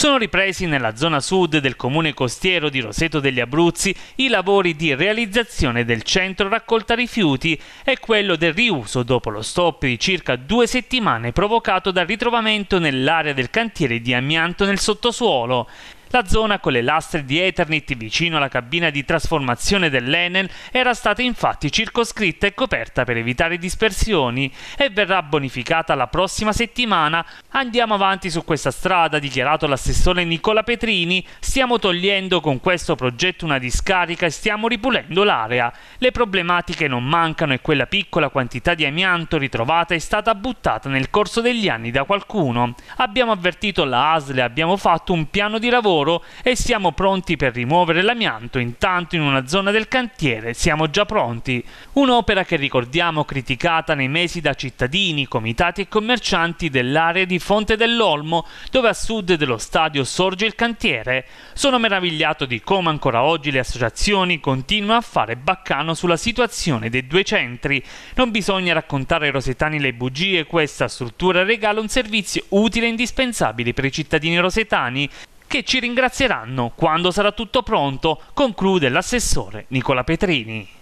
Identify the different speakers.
Speaker 1: sono ripresi nella zona sud del comune costiero di Roseto degli Abruzzi i lavori di realizzazione del centro raccolta rifiuti e quello del riuso dopo lo stop di circa due settimane provocato dal ritrovamento nell'area del cantiere di amianto nel sottosuolo. La zona con le lastre di Eternit vicino alla cabina di trasformazione dell'Enel era stata infatti circoscritta e coperta per evitare dispersioni e verrà bonificata la prossima settimana. Andiamo avanti su questa strada, ha dichiarato l'assessore Nicola Petrini. Stiamo togliendo con questo progetto una discarica e stiamo ripulendo l'area. Le problematiche non mancano e quella piccola quantità di amianto ritrovata è stata buttata nel corso degli anni da qualcuno. Abbiamo avvertito la ASL e abbiamo fatto un piano di lavoro loro e siamo pronti per rimuovere l'amianto. Intanto in una zona del cantiere siamo già pronti. Un'opera che ricordiamo criticata nei mesi da cittadini, comitati e commercianti dell'area di Fonte dell'Olmo, dove a sud dello stadio sorge il cantiere. Sono meravigliato di come ancora oggi le associazioni continuano a fare baccano sulla situazione dei due centri. Non bisogna raccontare ai rosetani le bugie, questa struttura regala un servizio utile e indispensabile per i cittadini rosetani che ci ringrazieranno quando sarà tutto pronto, conclude l'assessore Nicola Petrini.